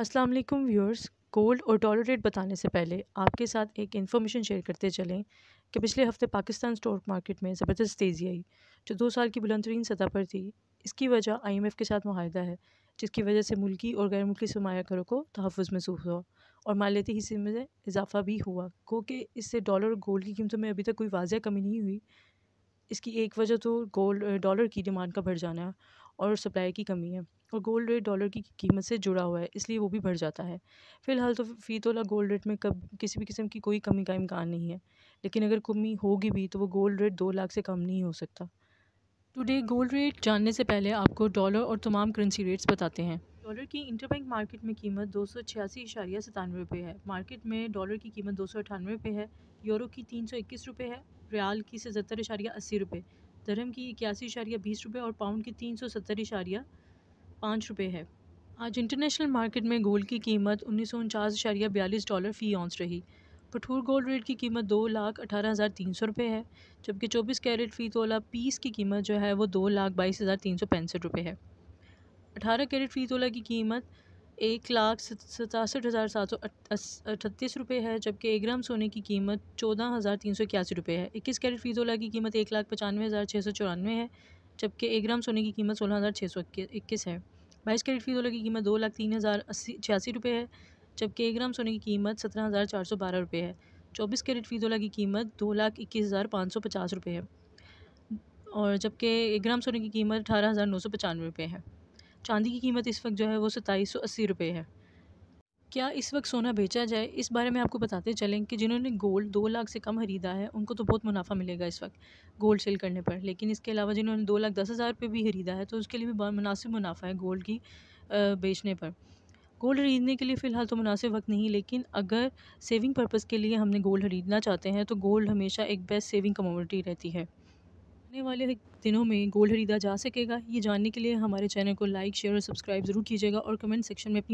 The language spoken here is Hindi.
अस्सलाम वालेकुम व्यूअर्स गोल्ड और डॉलर रेट बताने से पहले आपके साथ एक इन्फॉर्मेशन शेयर करते चलें कि पिछले हफ्ते पाकिस्तान स्टॉक मार्केट में ज़बरदस्त तेज़ी आई जो दो साल की बुलंदरीन सतह पर थी इसकी वजह आईएमएफ के साथ माहिदा है जिसकी वजह से मुल्की और गैर मुल्की सरमायाकारों को तहफ़ महसूस हुआ और मालियाती हिस्से में इजाफा भी हुआ क्योंकि इससे डॉलर और गोल्ड की कीमतों में अभी तक कोई वाजह कमी नहीं हुई इसकी एक वजह तो गोल्ड डॉलर की डिमांड का बढ़ जाना है और सप्लाई की कमी है और गोल्ड रेट डॉलर की कीमत से जुड़ा हुआ है इसलिए वो भी बढ़ जाता है फ़िलहाल तो फ़ी तोला गोल्ड रेट में कब किसी भी किस्म की कोई कमी का इम्कान नहीं है लेकिन अगर कमी होगी भी तो वो गोल्ड रेट दो लाख से कम नहीं हो सकता टुडे गोल्ड रेट जानने से पहले आपको डॉलर और तमाम करेंसी रेट्स बताते हैं डॉलर की इंटरबैंक मार्केट में कीमत दो सौ छियासी इशारिया सतानवे रुपये है मार्केट में डॉलर की कीमत दो सौ अठानवे रुपये है यूरो की तीन सौ इक्कीस रुपये है रियाल की सतहत्तर इशारिया अस्सी रुपये धर्म की इक्यासी इशारिया बीस रुपये और पाउंड की तीन सौ सत्तर इशारिया पाँच रुपये है आज इंटरनेशनल मार्केट में गोल्ड की कीमत उन्नीस सौ उनचास इशारिया बयालीस डॉलर फ़ी ऑंस रही भठूर गोल्ड रेट की कीमत दो लाख अठारह हज़ार तीन सौ रुपये है जबकि चौबीस कैरेट फ़ी तोला पीस की कीमत जो है वो दो लाख बाईस हज़ार तीन सौ पैंसठ रुपये है अठारह कैरेट फ़ी तोला की कीमत एक लाख सतासठ हज़ार सात सौ अठतीस रुपये है जबकि एक ग्राम सोने की कीमत चौदह हज़ार तीन सौ इक्यासी रुपये है इक्कीस कैरेट फ़ीजोला की कीमत एक लाख पचानवे हज़ार छः सौ चौरानवे है जबकि एक ग्राम सोने की कीमत सोलह हज़ार छः सौ इक्कीस है बाईस कैरेट फ़ीजोला की कीमत दो लाख तीन हज़ार अस्सी छियासी रुपये है जबकि एक ग्राम सोने की कीमत सत्रह हज़ार चार सौ बारह रुपये है चौबीस कैरेट फ़ीजोला की कीमत दो लाख इक्कीस हज़ार पाँच सौ पचास रुपये है और जबकि एक ग्राम सोने की कीमत अठारह हज़ार नौ सौ पचानवे रुपये है चांदी की कीमत इस वक्त जो है वो सताईस सौ अस्सी रुपये है क्या इस वक्त सोना बेचा जाए इस बारे में आपको बताते चलें कि जिन्होंने गोल्ड दो लाख से कम ख़रीदा है उनको तो बहुत मुनाफा मिलेगा इस वक्त गोल्ड सेल करने पर लेकिन इसके अलावा जिन्होंने दो लाख दस हज़ार रुपये भी ख़रीदा है तो उसके लिए भी बहुत मुनासिब मुनाफा है गोल्ड की बेचने पर गोल्ड खरीदने के लिए फ़िलहाल तो मुनासिब वक्त नहीं लेकिन अगर सेविंग पर्पज़ के लिए हमने गोल्ड खरीदना चाहते हैं तो गोल्ड हमेशा एक बेस्ट सेविंग कमोडिटी रहती है आने वाले दिनों में गोल्ड खरीदा जा सकेगा ये जानने के लिए हमारे चैनल को लाइक शेयर और सब्सक्राइब ज़रूर कीजिएगा और कमेंट सेक्शन में अपनी